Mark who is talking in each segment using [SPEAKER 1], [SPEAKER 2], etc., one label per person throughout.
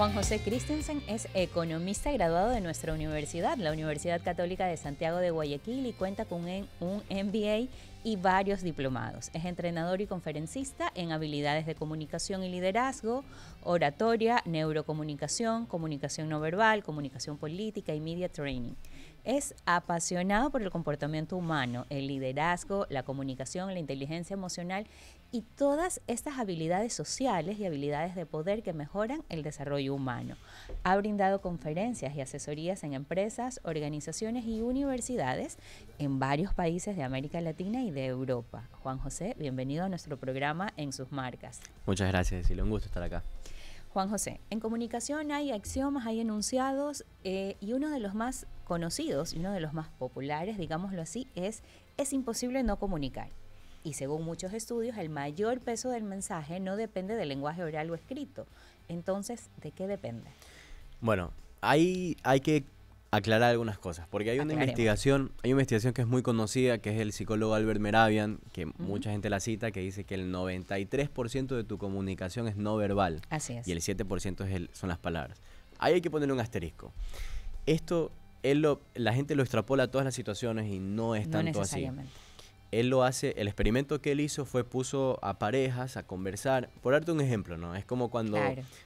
[SPEAKER 1] Juan José Christensen es economista graduado de nuestra universidad, la Universidad Católica de Santiago de Guayaquil, y cuenta con un MBA y varios diplomados. Es entrenador y conferencista en habilidades de comunicación y liderazgo, oratoria, neurocomunicación, comunicación no verbal, comunicación política y media training. Es apasionado por el comportamiento humano, el liderazgo, la comunicación, la inteligencia emocional y todas estas habilidades sociales y habilidades de poder que mejoran el desarrollo humano. Ha brindado conferencias y asesorías en empresas, organizaciones y universidades en varios países de América Latina y de Europa. Juan José, bienvenido a nuestro programa En sus marcas.
[SPEAKER 2] Muchas gracias, Cecilia. Un gusto estar acá.
[SPEAKER 1] Juan José, en comunicación hay axiomas, hay enunciados eh, y uno de los más conocidos y uno de los más populares, digámoslo así, es es imposible no comunicar. Y según muchos estudios, el mayor peso del mensaje no depende del lenguaje oral o escrito. Entonces, ¿de qué depende?
[SPEAKER 2] Bueno, hay, hay que aclarar algunas cosas, porque hay una investigación, hay una investigación que es muy conocida, que es el psicólogo Albert Meravian, que mucha gente la cita, que dice que el 93% de tu comunicación es no verbal. Así es. Y el 7% es son las palabras. Ahí hay que ponerle un asterisco. Esto él lo, la gente lo extrapola a todas las situaciones y no es tanto así. Él lo hace, el experimento que él hizo fue puso a parejas a conversar. Por darte un ejemplo, ¿no? Es como cuando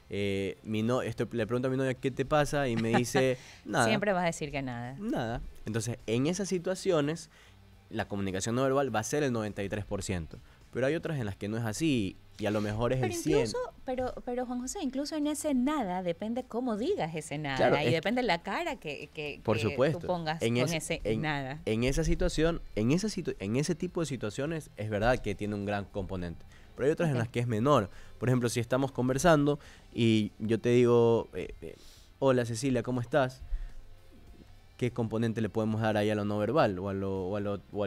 [SPEAKER 2] eh, mi no, le pregunto a mi novia qué te pasa y me dice nada. Siempre
[SPEAKER 1] vas a decir que nada. Nada.
[SPEAKER 2] Entonces, en esas situaciones, la comunicación no verbal va a ser el 93%. Pero hay otras en las que no es así y a lo mejor es el incluso, 100.
[SPEAKER 1] Pero, pero Juan José, incluso en ese nada depende cómo digas ese nada y depende la cara que, que, tú pongas en ese, en, nada.
[SPEAKER 2] En esa situación, en, esa en ese tipo de situaciones es verdad que tiene un gran componente. Pero hay otras en las que es menor. Por ejemplo, si estamos conversando y yo te digo, eh, eh, hola Cecilia, ¿cómo estás? qué componente le podemos dar ahí a lo no verbal o a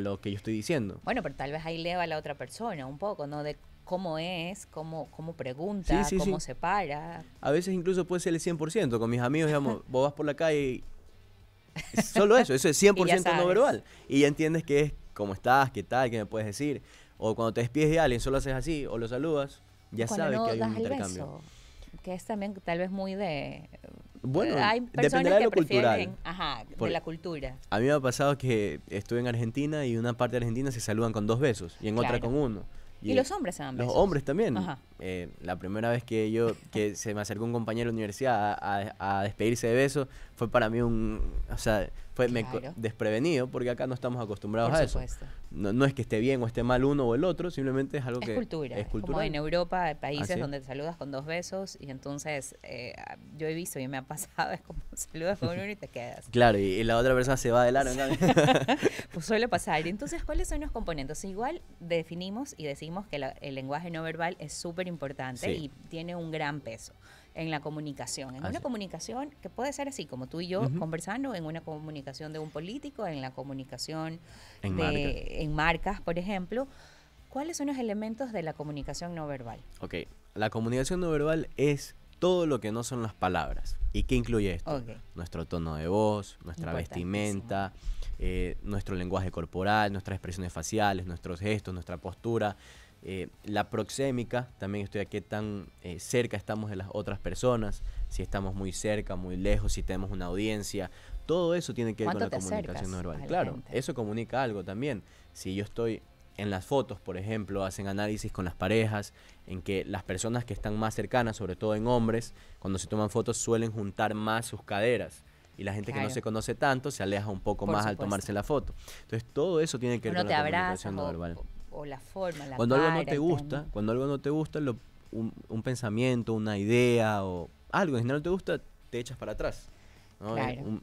[SPEAKER 2] lo, que yo estoy diciendo.
[SPEAKER 1] Bueno, pero tal vez ahí leva a la otra persona un poco, ¿no? De cómo es, cómo, cómo pregunta, cómo se para.
[SPEAKER 2] A veces incluso puede ser el 100%. Con mis amigos, digamos, vos vas por la calle y solo eso, eso es 100% no verbal. Y ya entiendes que es cómo estás, qué tal, qué me puedes decir. O cuando te despides de alguien, solo haces así o lo saludas, ya sabes que hay un intercambio.
[SPEAKER 1] que es también tal vez muy de
[SPEAKER 2] bueno, hay dependerá de lo cultural.
[SPEAKER 1] Ajá, por, de la cultura.
[SPEAKER 2] A mí me ha pasado que estuve en Argentina y una parte de Argentina se saludan con dos besos y en otra con uno. Y, los hombres se Los hombres también. Eh, la primera vez que yo, que se me acercó un compañero de universidad a, despedirse de besos, fue para mí un, o sea, desprevenido porque acá no estamos acostumbrados a eso. No, es que esté bien o esté mal uno o el otro, simplemente es algo que es cultura. Como en
[SPEAKER 1] Europa hay países donde te saludas con dos besos y entonces eh, yo he visto y me ha pasado, es como saludas con uno y te quedas. Claro,
[SPEAKER 2] y, la otra persona se va de largo.
[SPEAKER 1] pues suele pasar. Entonces, ¿cuáles son los componentes? Igual definimos y decimos que el lenguaje no verbal es súper importante y tiene un gran peso en la comunicación, en una comunicación que puede ser así, como tú y yo conversando, en una comunicación de un político, en la comunicación
[SPEAKER 2] en, de,
[SPEAKER 1] en marcas, por ejemplo. ¿Cuáles son los elementos de la comunicación no verbal?
[SPEAKER 2] Ok, la comunicación no verbal es todo lo que no son las palabras. ¿Y qué incluye esto? Nuestro tono de voz, nuestra vestimenta, eh, nuestro lenguaje corporal, nuestras expresiones faciales, nuestros gestos, nuestra postura, eh, la proxémica, también estoy aquí tan eh, cerca estamos de las otras personas, si estamos muy cerca, muy lejos, si tenemos una audiencia. Todo eso tiene que ver con la comunicación verbal. Claro, eso comunica algo también. Si yo estoy en las fotos, por ejemplo, hacen análisis con las parejas, en que las personas que están más cercanas, sobre todo en hombres, cuando se toman fotos suelen juntar más sus caderas. Y la gente que no se conoce tanto se aleja un poco más al tomarse la foto. Entonces, todo eso tiene que ver con la comunicación no verbal
[SPEAKER 1] la forma, la Cuando algo no te gusta,
[SPEAKER 2] cuando algo no te gusta, un, pensamiento, una idea o algo en general no te gusta, te echas para atrás.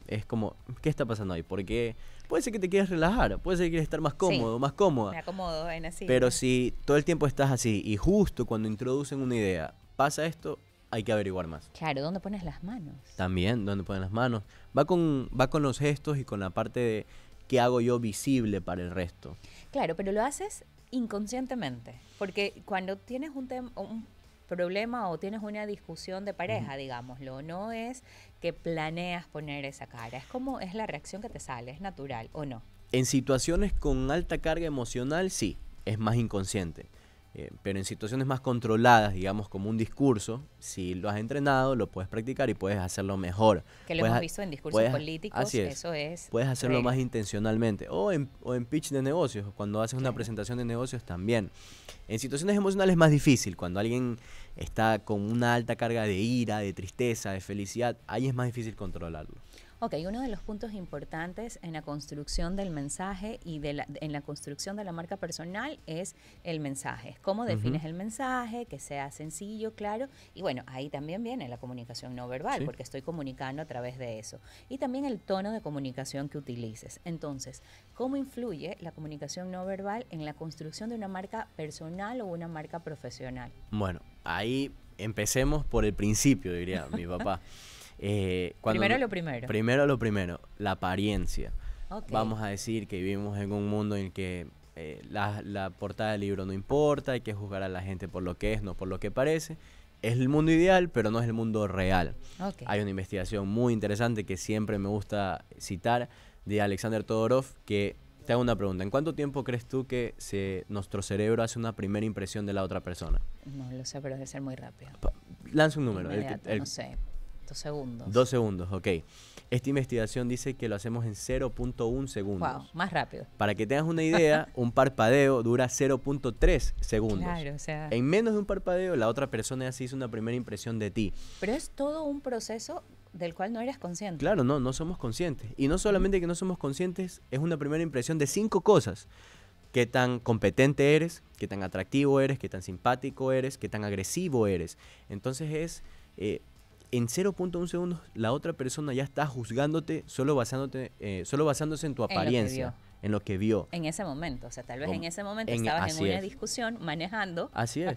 [SPEAKER 2] es como, ¿qué está pasando ahí? Porque puede ser que te quieras relajar, puede ser que quieras estar más cómodo, más cómoda. Me
[SPEAKER 1] acomodo en así. Pero
[SPEAKER 2] si todo el tiempo estás así y justo cuando introducen una idea, pasa esto, hay que averiguar más.
[SPEAKER 1] Claro, ¿dónde pones las manos?
[SPEAKER 2] También, ¿dónde pones las manos? Va con, va con los gestos y con la parte de qué hago yo visible para el resto.
[SPEAKER 1] Claro, pero lo haces inconscientemente. Porque cuando tienes un, tema, problema o tienes una discusión de pareja, digámoslo, no es que planeas poner esa cara, es como es la reacción que te sale, es natural o no.
[SPEAKER 2] En situaciones con alta carga emocional, sí, es más inconsciente. Eh, pero en situaciones más controladas, digamos, como un discurso, si lo has entrenado, lo puedes practicar y puedes hacerlo mejor. Que lo hemos visto en discursos políticos, eso es. Puedes hacerlo más intencionalmente. O o en pitch de negocios, cuando haces una presentación de negocios también. En situaciones emocionales es más difícil, cuando alguien está con una alta carga de ira, de tristeza, de felicidad, ahí es más difícil controlarlo.
[SPEAKER 1] Ok, uno de los puntos importantes en la construcción del mensaje y de en la construcción de la marca personal es el mensaje. ¿Cómo defines el mensaje? Que sea sencillo, claro. Y bueno, ahí también viene la comunicación no verbal, porque estoy comunicando a través de eso. Y también el tono de comunicación que utilices. Entonces, ¿cómo influye la comunicación no verbal en la construcción de una marca personal o una marca profesional?
[SPEAKER 2] Bueno, ahí empecemos por el principio, diría mi papá. Eh, primero lo primero. Primero lo primero, la apariencia. Vamos a decir que vivimos en un mundo en el que eh, la, portada del libro no importa, hay que juzgar a la gente por lo que es, no por lo que parece. Es el mundo ideal, pero no es el mundo real. Hay una investigación muy interesante que siempre me gusta citar de Alexander Todorov que te hago una pregunta. ¿En cuánto tiempo crees tú que se, nuestro cerebro hace una primera impresión de la otra persona?
[SPEAKER 1] No lo sé, pero debe ser muy rápido.
[SPEAKER 2] Lance un número. no sé.
[SPEAKER 1] Dos segundos. Dos
[SPEAKER 2] segundos, ok. Esta investigación dice que lo hacemos en 0.1 segundos. Wow, más rápido. Para que tengas una idea, un parpadeo dura 0.3 segundos.
[SPEAKER 1] Claro, o sea. En
[SPEAKER 2] menos de un parpadeo, la otra persona ya se hizo una primera impresión de ti.
[SPEAKER 1] Pero es todo un proceso del cual no eres consciente.
[SPEAKER 2] Claro, no, no somos conscientes. Y no solamente que no somos conscientes, es una primera impresión de cinco cosas. Qué tan competente eres, qué tan atractivo eres, qué tan simpático eres, qué tan agresivo eres. Entonces es eh, en 0.1 segundos la otra persona ya está juzgándote solo, eh, solo basándose en tu apariencia. En lo, que vio.
[SPEAKER 1] en ese momento, o sea, tal vez en ese momento estabas en una discusión manejando. Así es.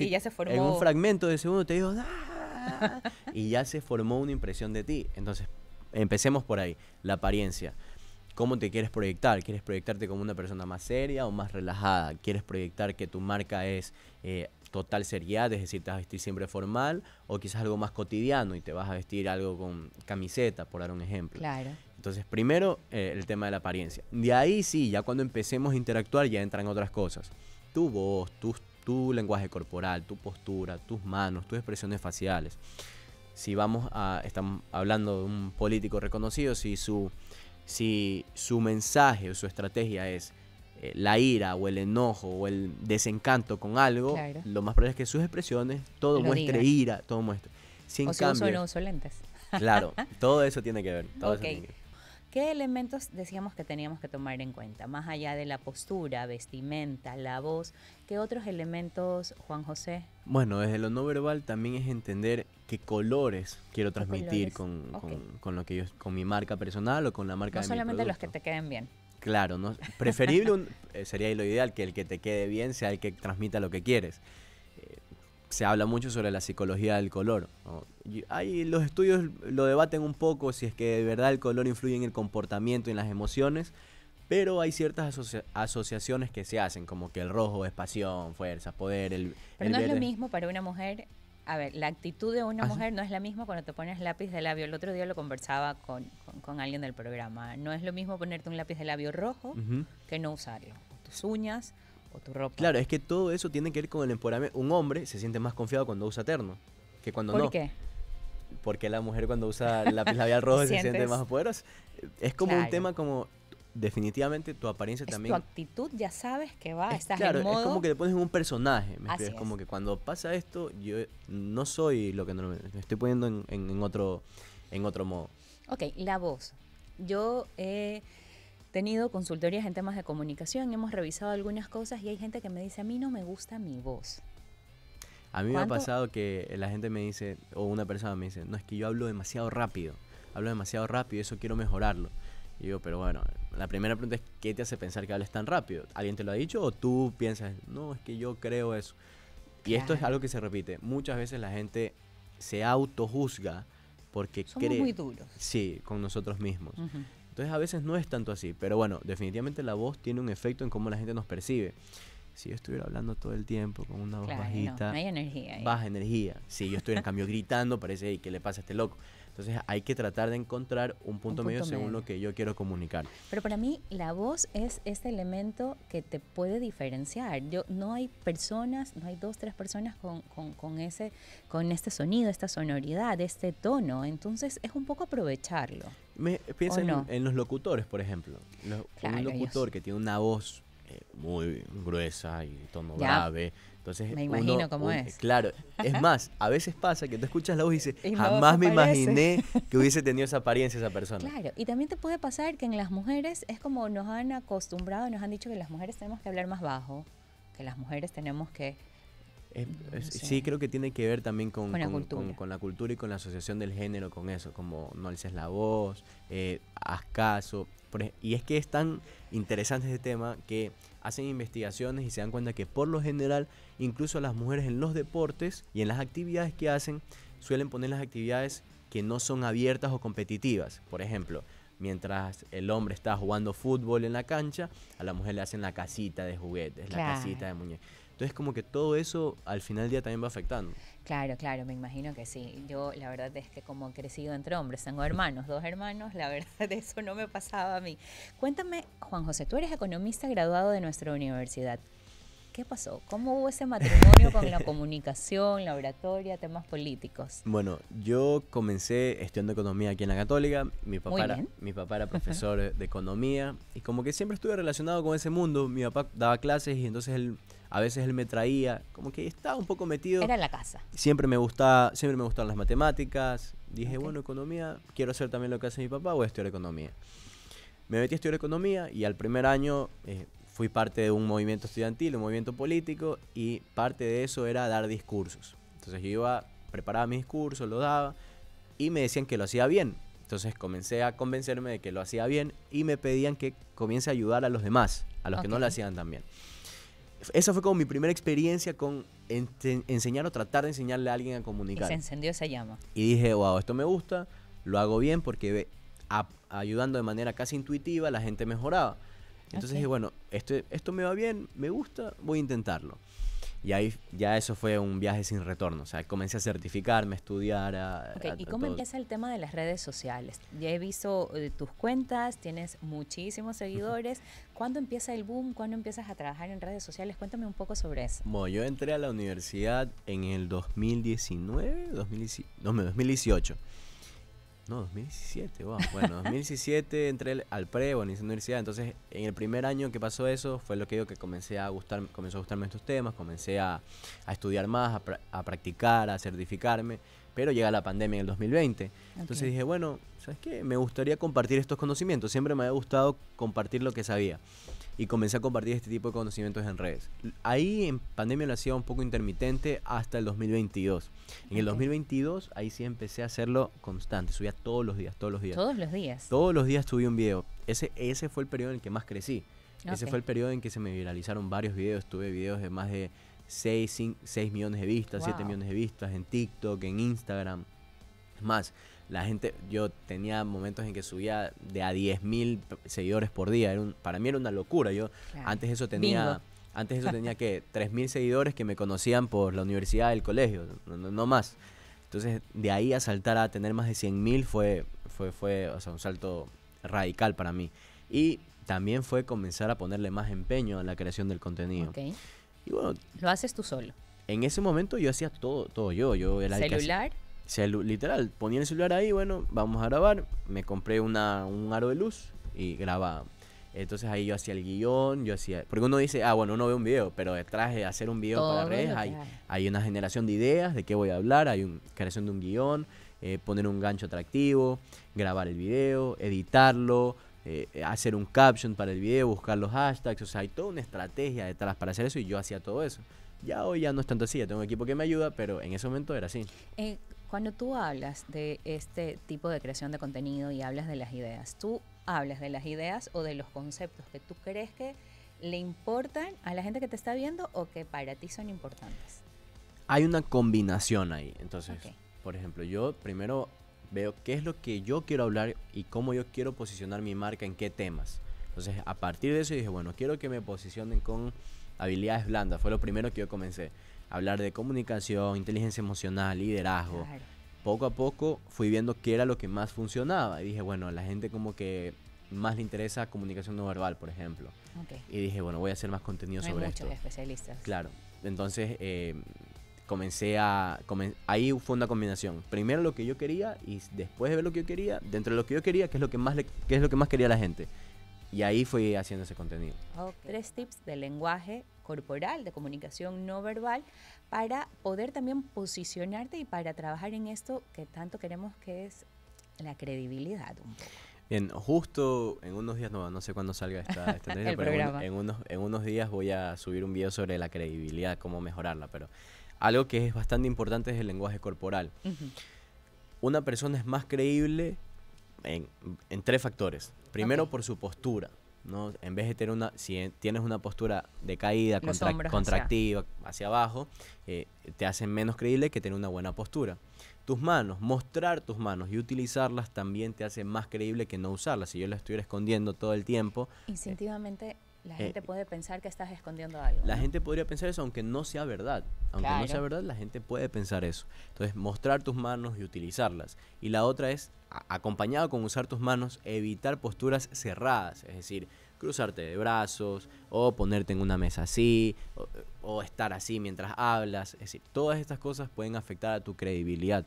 [SPEAKER 1] y ya se formó. En un fragmento
[SPEAKER 2] de segundo te digo, ah", y ya se formó una impresión de ti. Entonces, empecemos por ahí, la apariencia cómo te quieres proyectar. ¿Quieres proyectarte como una persona más seria o más relajada? ¿Quieres proyectar que tu marca es eh, total seriedad, es decir, te vas a vestir siempre formal o quizás algo más cotidiano y te vas a vestir algo con camiseta, por dar un ejemplo. Claro. Entonces, primero eh, el tema de la apariencia. De ahí sí, ya cuando empecemos a interactuar ya entran otras cosas. Tu voz, tu, tu lenguaje corporal, tu postura, tus manos, tus expresiones faciales. Si vamos a, estamos hablando de un político reconocido, si su, si su mensaje o su estrategia es eh, la ira o el enojo o el desencanto con algo, lo más probable es que sus expresiones, todo muestre ira, todo muestre. o si
[SPEAKER 1] claro,
[SPEAKER 2] todo eso tiene que ver.
[SPEAKER 1] ¿Qué elementos decíamos que teníamos que tomar en cuenta? Más allá de la postura, vestimenta, la voz, ¿qué otros elementos, Juan José?
[SPEAKER 2] Bueno, desde lo no verbal también es entender qué colores quiero transmitir Con, con, lo que yo, con mi marca personal o con la marca de mi No solamente los
[SPEAKER 1] que te queden bien.
[SPEAKER 2] Claro, no, preferible eh, sería lo ideal que el que te quede bien sea el que transmita lo que quieres. Eh, se habla mucho sobre la psicología del color. los estudios lo debaten un poco si es que de verdad el color influye en el comportamiento y en las emociones, pero hay ciertas asociaciones que se hacen, como que el rojo es pasión, fuerza, poder, el... Pero no es lo
[SPEAKER 1] mismo para una mujer a ver, la actitud de una ah, mujer no es la misma cuando te pones lápiz de labio. El otro día lo conversaba con, alguien del programa. No es lo mismo ponerte un lápiz de labio rojo que no usarlo. Tus uñas
[SPEAKER 2] o tu ropa. Claro, es que todo eso tiene que ver con el empoderamiento. Un hombre se siente más confiado cuando usa terno que cuando ¿Por no. ¿Por qué? Porque la mujer cuando usa lápiz labial rojo se siente más poderosa. Es como un tema como definitivamente tu apariencia también. Tu
[SPEAKER 1] actitud ya sabes que va, es, estás claro, Es como que
[SPEAKER 2] te pones en un personaje. ¿me es. como que cuando pasa esto, yo no soy lo que Me estoy poniendo en, otro, en otro modo.
[SPEAKER 1] Ok, la voz. Yo he tenido consultorías en temas de comunicación, hemos revisado algunas cosas y hay gente que me dice: A mí no me gusta mi voz.
[SPEAKER 2] A mí me ha pasado que la gente me dice, o una persona me dice, no, es que yo hablo demasiado rápido, hablo demasiado rápido, y eso quiero mejorarlo. Y pero bueno, la primera pregunta es, ¿qué te hace pensar que hables tan rápido? ¿Alguien te lo ha dicho o tú piensas, no, es que yo creo eso? Y esto es algo que se repite. Muchas veces la gente se autojuzga porque Somos muy duros. Sí, con nosotros mismos. Entonces a veces no es tanto así, pero bueno, definitivamente la voz tiene un efecto en cómo la gente nos percibe. Si yo estuviera hablando todo el tiempo con una voz bajita, no, hay energía, baja energía. Si yo estuviera en cambio gritando, parece que le pasa a este loco. Entonces hay que tratar de encontrar un punto, medio, según lo que yo quiero comunicar.
[SPEAKER 1] Pero para mí la voz es este elemento que te puede diferenciar. Yo, no hay personas, no hay dos, tres personas con, con, ese, con este sonido, esta sonoridad, este tono. Entonces es un poco aprovecharlo.
[SPEAKER 2] Me, piensa en, los locutores, por ejemplo. un locutor que tiene una voz eh, muy gruesa y tono grave me imagino cómo es. Claro, es más, a veces pasa que tú escuchas la voz y dices, jamás me imaginé que hubiese tenido esa apariencia esa persona. Claro,
[SPEAKER 1] y también te puede pasar que en las mujeres es como nos han acostumbrado, nos han dicho que las mujeres tenemos que hablar más bajo, que las mujeres tenemos que...
[SPEAKER 2] Sí, creo que tiene que ver también con, con, la cultura y con la asociación del género, con eso, como no alces la voz, eh, haz caso. y es que es tan interesante este tema que hacen investigaciones y se dan cuenta que por lo general, incluso las mujeres en los deportes y en las actividades que hacen, suelen poner las actividades que no son abiertas o competitivas. Por ejemplo, mientras el hombre está jugando fútbol en la cancha, a la mujer le hacen la casita de juguetes, la casita de muñecas. Entonces como que todo eso al final del día también va afectando.
[SPEAKER 1] Claro, claro, me imagino que sí. Yo la verdad es que como he crecido entre hombres, tengo hermanos, dos hermanos, la verdad eso no me pasaba a mí. Cuéntame, Juan José, tú eres economista graduado de nuestra universidad. ¿Qué pasó? ¿Cómo hubo ese matrimonio con la comunicación, la oratoria, temas políticos?
[SPEAKER 2] Bueno, yo comencé estudiando economía aquí en la Católica. Mi papá, mi papá era profesor de economía y como que siempre estuve relacionado con ese mundo. Mi papá daba clases y entonces él a veces él me traía, como que estaba un poco metido. Era en la casa. Siempre me gustaba, siempre me gustaron las matemáticas. Dije, bueno, economía, quiero hacer también lo que hace mi papá, voy a estudiar economía. Me metí a estudiar economía y al primer año eh, fui parte de un movimiento estudiantil, un movimiento político y parte de eso era dar discursos. Entonces yo iba, preparaba mis discursos, lo daba y me decían que lo hacía bien. Entonces comencé a convencerme de que lo hacía bien y me pedían que comience a ayudar a los demás, a los que no lo hacían tan bien esa fue como mi primera experiencia con enseñar o tratar de enseñarle a alguien a comunicar. se
[SPEAKER 1] encendió esa llama.
[SPEAKER 2] Y dije, wow, esto me gusta, lo hago bien porque ayudando de manera casi intuitiva la gente mejoraba. Entonces dije, bueno, esto, esto me va bien, me gusta, voy a intentarlo. Y ahí ya eso fue un viaje sin retorno. O sea, comencé a certificarme, a estudiar. A, ¿Y cómo empieza
[SPEAKER 1] el tema de las redes sociales? Ya he visto eh, tus cuentas, tienes muchísimos seguidores. ¿Cuándo empieza el boom? ¿Cuándo empiezas a trabajar en redes sociales? Cuéntame un poco sobre eso.
[SPEAKER 2] Bueno, yo entré a la universidad en el 2019, 2018. 2018 no, 2017, Bueno, 2017 entré al Prevo, en la universidad. Entonces, en el primer año que pasó eso, fue lo que digo que comencé a gustar, comenzó a gustarme estos temas, comencé a, estudiar más, a, practicar, a certificarme. Pero llega la pandemia en el 2020. Entonces dije, bueno, ¿sabes qué? Me gustaría compartir estos conocimientos. Siempre me había gustado compartir lo que sabía y comencé a compartir este tipo de conocimientos en redes. Ahí en pandemia lo hacía un poco intermitente hasta el 2022. En el 2022 ahí sí empecé a hacerlo constante, subía todos los días, todos los días. Todos los días. Todos los días subí un video. Ese, ese fue el periodo en el que más crecí. Ese fue el periodo en que se me viralizaron varios videos. Tuve videos de más de 6, millones de vistas, siete 7 millones de vistas en TikTok, en Instagram. Más, la gente, yo tenía momentos en que subía de a 10.000 mil seguidores por día. para mí era una locura. Yo antes eso tenía... Antes eso tenía que 3.000 seguidores que me conocían por la universidad, el colegio, no, más. Entonces, de ahí a saltar a tener más de 100.000 fue, fue, fue un salto radical para mí. Y también fue comenzar a ponerle más empeño a la creación del contenido.
[SPEAKER 1] Y ¿Lo haces tú solo?
[SPEAKER 2] En ese momento yo hacía todo, todo yo. yo ¿Celular? literal, ponía el celular ahí, bueno, vamos a grabar. Me compré una, un aro de luz y grababa. Entonces ahí yo hacía el guión, yo hacía... Porque uno dice, ah, bueno, uno ve un video, pero detrás de hacer un video para redes hay, hay, una generación de ideas de qué voy a hablar, hay una creación de un guión, eh, poner un gancho atractivo, grabar el video, editarlo, eh, hacer un caption para el video, buscar los hashtags, o sea, hay toda una estrategia detrás para hacer eso y yo hacía todo eso. Ya hoy ya no es tanto así, ya tengo un equipo que me ayuda, pero en ese momento era así.
[SPEAKER 1] Eh, cuando tú hablas de este tipo de creación de contenido y hablas de las ideas, ¿tú hablas de las ideas o de los conceptos que tú crees que le importan a la gente que te está viendo o que para ti son importantes?
[SPEAKER 2] Hay una combinación ahí. Entonces, por ejemplo, yo primero veo qué es lo que yo quiero hablar y cómo yo quiero posicionar mi marca en qué temas. Entonces, a partir de eso dije, bueno, quiero que me posicionen con habilidades blandas. Fue lo primero que yo comencé hablar de comunicación, inteligencia emocional, liderazgo. Poco a poco fui viendo qué era lo que más funcionaba y dije, bueno, a la gente como que más le interesa comunicación no verbal, por ejemplo. Y dije, bueno, voy a hacer más contenido sobre hay muchos
[SPEAKER 1] especialistas.
[SPEAKER 2] Claro. Entonces eh, comencé a... ahí fue una combinación. Primero lo que yo quería y después de ver lo que yo quería, dentro de lo que yo quería, qué es lo que más, es lo que más quería la gente. Y ahí fui haciendo ese contenido.
[SPEAKER 1] Tres tips de lenguaje corporal, de comunicación no verbal, para poder también posicionarte y para trabajar en esto que tanto queremos que es la credibilidad
[SPEAKER 2] Bien, justo en unos días, no, sé cuándo salga esta, esta pero en, unos, días voy a subir un video sobre la credibilidad, cómo mejorarla, pero algo que es bastante importante es el lenguaje corporal. Una persona es más creíble en, tres factores. Primero, por su postura. ¿no? En vez de tener una, si tienes una postura de caída, contractiva, hacia, abajo, eh, te hacen menos creíble que tener una buena postura. Tus manos, mostrar tus manos y utilizarlas también te hace más creíble que no usarlas. Si yo las estuviera escondiendo todo el tiempo.
[SPEAKER 1] Instintivamente la eh, gente puede pensar que estás escondiendo algo. La
[SPEAKER 2] gente podría pensar eso, aunque no sea verdad. Aunque no sea verdad, la gente puede pensar eso. Entonces, mostrar tus manos y utilizarlas. Y la otra es, acompañado con usar tus manos, evitar posturas cerradas. Es decir, cruzarte de brazos o ponerte en una mesa así o estar así mientras hablas. Es decir, todas estas cosas pueden afectar a tu credibilidad.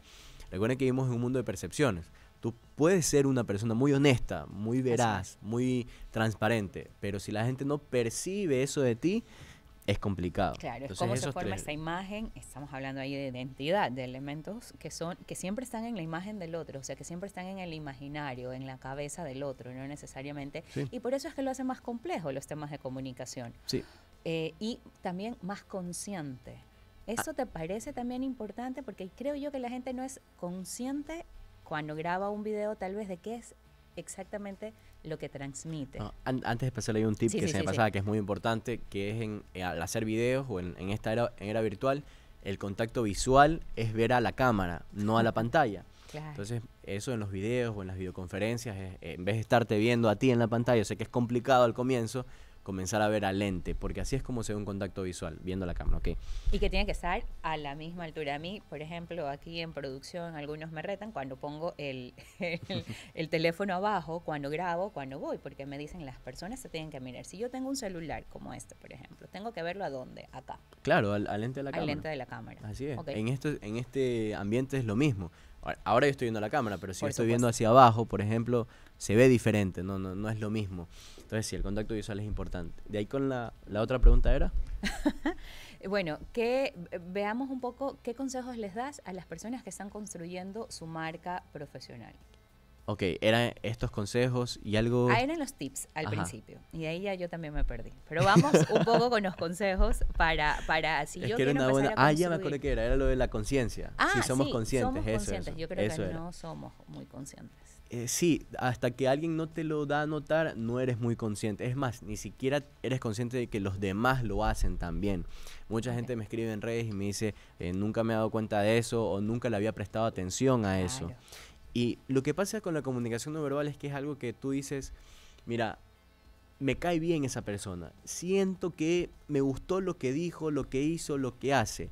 [SPEAKER 2] Recuerden que vivimos en un mundo de percepciones. Tú puedes ser una persona muy honesta, muy veraz, muy transparente, pero si la gente no percibe eso de ti, es complicado. Claro, es cómo se forma esa
[SPEAKER 1] imagen. Estamos hablando ahí de identidad, de elementos que son que siempre están en la imagen del otro, o sea, que siempre están en el imaginario, en la cabeza del otro, no necesariamente. Y por eso es que lo hace más complejo los temas de comunicación. Sí. Eh, y también más consciente. ¿Eso ah. te parece también importante? Porque creo yo que la gente no es consciente cuando graba un video tal vez de qué es exactamente lo que transmite.
[SPEAKER 2] antes de pasarle un tip que se me pasaba que es muy importante, que es en, eh, al hacer videos o en, esta era, en era virtual, el contacto visual es ver a la cámara, no a la pantalla. Entonces, eso en los videos o en las videoconferencias, en vez de estarte viendo a ti en la pantalla, sé que es complicado al comienzo, comenzar a ver al lente, porque así es como se ve un contacto visual, viendo la cámara, ¿ok?
[SPEAKER 1] Y que tiene que estar a la misma altura. A mí, por ejemplo, aquí en producción algunos me retan cuando pongo el, el, teléfono abajo, cuando grabo, cuando voy, porque me dicen las personas se tienen que mirar. Si yo tengo un celular como este, por ejemplo, tengo que verlo a dónde? Acá.
[SPEAKER 2] Claro, al, lente de la cámara. Al lente de la cámara. Así es. En, este, en este ambiente es lo mismo. Ahora yo estoy viendo la cámara, pero si yo estoy viendo hacia abajo, por ejemplo, se ve diferente, no, no, no es lo mismo. Entonces sí, el contacto visual es importante. De ahí con la, la otra pregunta era.
[SPEAKER 1] bueno, que veamos un poco qué consejos les das a las personas que están construyendo su marca profesional.
[SPEAKER 2] Ok, eran estos consejos y algo... Ah, eran
[SPEAKER 1] los tips al principio. Y ahí ya yo también me perdí. Pero vamos un poco con los consejos para, para si es que una buena... ah, ya me acuerdo
[SPEAKER 2] que era, era lo de la conciencia. Ah, si somos sí, somos conscientes. yo creo que no
[SPEAKER 1] somos muy conscientes.
[SPEAKER 2] Eh, sí, hasta que alguien no te lo da a notar, no eres muy consciente. Es más, ni siquiera eres consciente de que los demás lo hacen también. Mucha gente me escribe en redes y me dice, eh, nunca me he dado cuenta de eso o nunca le había prestado atención a eso. Y lo que pasa con la comunicación no verbal es que es algo que tú dices, mira, me cae bien esa persona, siento que me gustó lo que dijo, lo que hizo, lo que hace.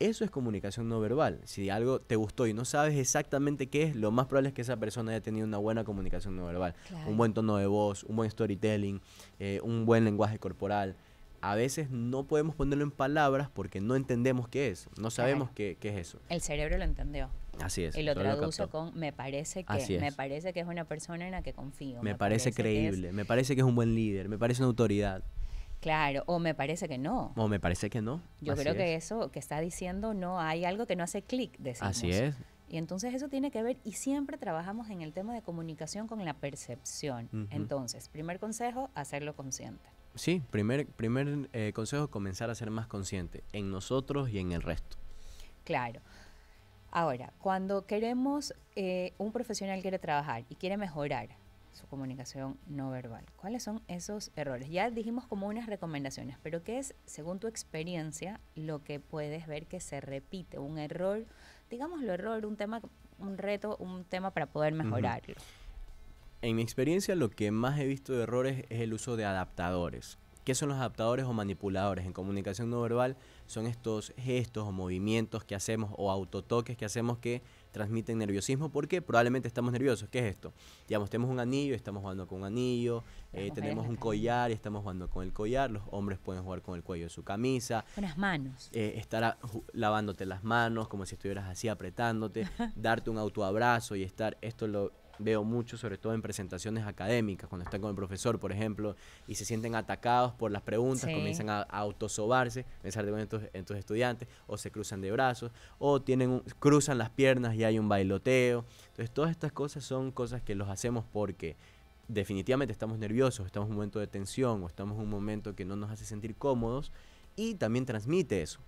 [SPEAKER 2] Eso es comunicación no verbal. Si algo te gustó y no sabes exactamente qué es, lo más probable es que esa persona haya tenido una buena comunicación no verbal. Un buen tono de voz, un buen storytelling, eh, un buen lenguaje corporal. A veces no podemos ponerlo en palabras porque no entendemos qué es, no sabemos qué, qué es eso.
[SPEAKER 1] El cerebro lo entendió.
[SPEAKER 2] Así es. Y lo traduce
[SPEAKER 1] con me parece que me parece que es una persona en la que confío. Me, parece, creíble,
[SPEAKER 2] me parece que es un buen líder, me parece una autoridad.
[SPEAKER 1] Claro, o me parece que no.
[SPEAKER 2] O me parece que no. Yo creo que
[SPEAKER 1] eso que está diciendo no hay algo que no hace clic, decimos. Así es. Y entonces eso tiene que ver, y siempre trabajamos en el tema de comunicación con la percepción. Entonces, primer consejo, hacerlo consciente.
[SPEAKER 2] Sí, primer, primer eh, consejo, comenzar a ser más consciente en nosotros y en el resto.
[SPEAKER 1] Claro. Ahora, cuando queremos, eh, un profesional quiere trabajar y quiere mejorar su comunicación no verbal, ¿cuáles son esos errores? Ya dijimos como unas recomendaciones, pero ¿qué es, según tu experiencia, lo que puedes ver que se repite? Un error, digámoslo error, un tema, un reto, un tema para poder mejorarlo.
[SPEAKER 2] En mi experiencia, lo que más he visto de errores es el uso de adaptadores, ¿Qué son los adaptadores o manipuladores? En comunicación no verbal son estos gestos o movimientos que hacemos o autotoques que hacemos que transmiten nerviosismo porque probablemente estamos nerviosos. ¿Qué es esto? Digamos, tenemos un anillo, y estamos jugando con un anillo, eh, tenemos un collar y estamos jugando con el collar, los hombres pueden jugar con el cuello de su camisa. Con las manos. Eh, estar lavándote las manos como si estuvieras así apretándote, darte un autoabrazo y estar, esto lo veo mucho, sobre todo en presentaciones académicas, cuando están con el profesor, por ejemplo, y se sienten atacados por las preguntas, comienzan a, autosobarse, pensar en tus, en tus estudiantes, o se cruzan de brazos, o tienen cruzan las piernas y hay un bailoteo. Entonces, todas estas cosas son cosas que los hacemos porque definitivamente estamos nerviosos, estamos en un momento de tensión, o estamos en un momento que no nos hace sentir cómodos, y también transmite eso.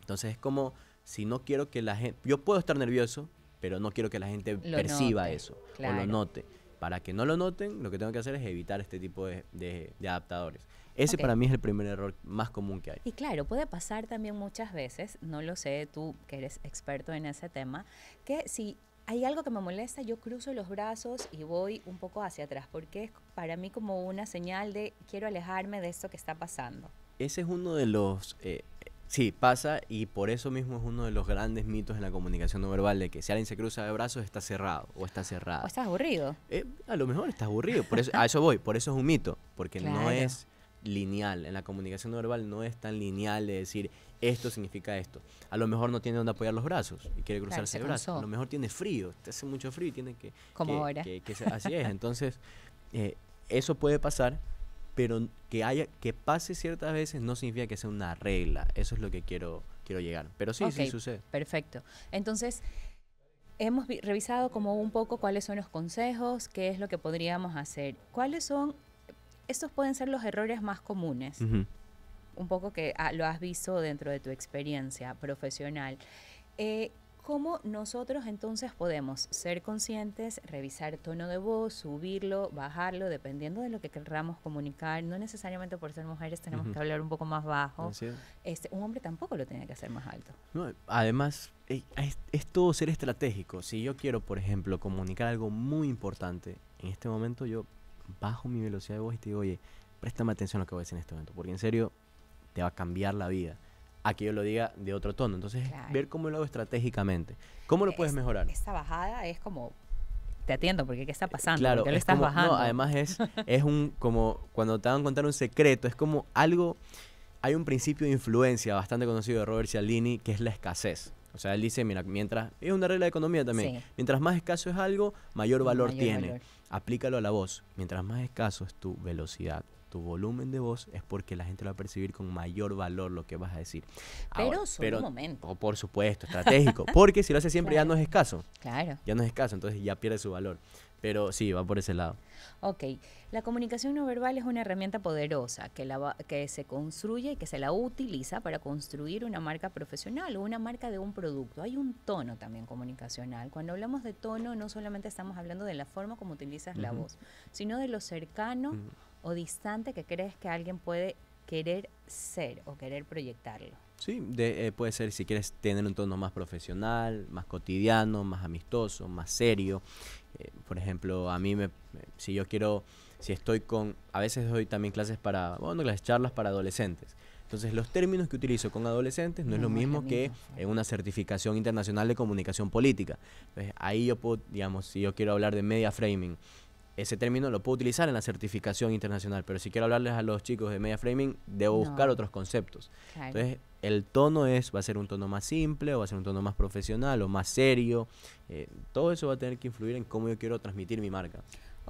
[SPEAKER 2] Entonces, es como si no quiero que la gente... Yo puedo estar nervioso, pero no quiero que la gente perciba eso o lo note. Para que no lo noten, lo que tengo que hacer es evitar este tipo de, adaptadores. Ese para mí es el primer error más común que hay. Y
[SPEAKER 1] claro, puede pasar también muchas veces, no lo sé tú que eres experto en ese tema, que si hay algo que me molesta, yo cruzo los brazos y voy un poco hacia atrás, porque es para mí como una señal de quiero alejarme de esto que está pasando.
[SPEAKER 2] Ese es uno de los eh, Sí, pasa y por eso mismo es uno de los grandes mitos en la comunicación no verbal de que si alguien se cruza de brazos está cerrado o está cerrado. O está aburrido. Eh, a lo mejor está aburrido, por eso, a eso voy, por eso es un mito, porque no es lineal, en la comunicación no verbal no es tan lineal de decir esto significa esto. A lo mejor no tiene dónde apoyar los brazos y quiere cruzarse de brazos. A lo mejor tiene frío, te hace mucho frío y tiene que... Como que, así es, entonces eh, eso puede pasar pero que haya que pase ciertas veces no significa que sea una regla. Eso es lo que quiero quiero llegar. Pero sí, sí sucede.
[SPEAKER 1] Perfecto. Entonces, hemos revisado como un poco cuáles son los consejos, qué es lo que podríamos hacer. ¿Cuáles son estos pueden ser los errores más comunes?
[SPEAKER 2] Un
[SPEAKER 1] poco que ah, lo has visto dentro de tu experiencia profesional. Eh, ¿Cómo nosotros entonces podemos ser conscientes, revisar tono de voz, subirlo, bajarlo, dependiendo de lo que querramos comunicar? No necesariamente por ser mujeres tenemos que hablar un poco más bajo. Este, un hombre tampoco lo tiene que hacer más alto.
[SPEAKER 2] además, eh, es, es, todo ser estratégico. Si yo quiero, por ejemplo, comunicar algo muy importante, en este momento yo bajo mi velocidad de voz y te digo, oye, préstame atención a lo que voy a decir en este momento, porque en serio te va a cambiar la vida a que yo lo diga de otro tono. Entonces, ver cómo lo hago estratégicamente. ¿Cómo lo puedes mejorar? Esta
[SPEAKER 1] bajada es como te atiendo porque qué está eh, pasando, claro, estás bajando. No, además
[SPEAKER 2] es es un como cuando te van a contar un secreto, es como algo hay un principio de influencia bastante conocido de Robert Cialdini que es la escasez. O sea, él dice, mira, mientras es una regla de economía también, mientras más escaso es algo, mayor valor tiene. Aplícalo a la voz. Mientras más escaso es tu velocidad, tu volumen de voz es porque la gente lo va a percibir con mayor valor lo que vas a decir. pero solo un momento. por supuesto, estratégico. porque si lo hace siempre ya no es escaso. Claro. Ya no es escaso, entonces ya pierde su valor. Pero sí, va por ese lado.
[SPEAKER 1] Ok, la comunicación no verbal es una herramienta poderosa que, que se construye y que se la utiliza para construir una marca profesional o una marca de un producto. Hay un tono también comunicacional. Cuando hablamos de tono, no solamente estamos hablando de la forma como utilizas la voz, sino de lo cercano o distante que crees que alguien puede querer ser o querer proyectarlo?
[SPEAKER 2] Sí, eh, puede ser si quieres tener un tono más profesional, más cotidiano, más amistoso, más serio. Eh, por ejemplo, a mí, me, si yo quiero, si estoy con, a veces doy también clases para, bueno, las charlas para adolescentes. Entonces, los términos que utilizo con adolescentes no, es lo mismo que en una certificación internacional de comunicación política. Entonces, ahí yo puedo, digamos, si yo quiero hablar de media framing, ese término lo puedo utilizar en la certificación internacional, pero si quiero hablarles a los chicos de media framing, debo buscar otros conceptos. Entonces, el tono es, va a ser un tono más simple, o va a ser un tono más profesional, o más serio. Eh, todo eso va a tener que influir en cómo yo quiero transmitir mi marca.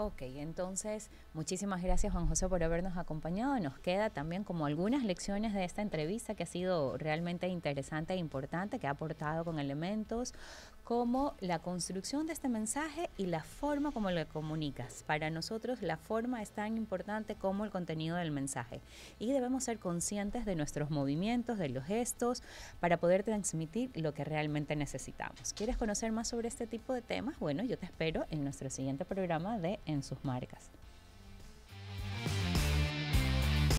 [SPEAKER 1] Ok, entonces muchísimas gracias Juan José por habernos acompañado. Nos queda también como algunas lecciones de esta entrevista que ha sido realmente interesante e importante, que ha aportado con elementos, como la construcción de este mensaje y la forma como lo comunicas. Para nosotros la forma es tan importante como el contenido del mensaje y debemos ser conscientes de nuestros movimientos, de los gestos, para poder transmitir lo que realmente necesitamos. ¿Quieres conocer más sobre este tipo de temas? Bueno, yo te espero en nuestro siguiente programa de En sus marcas.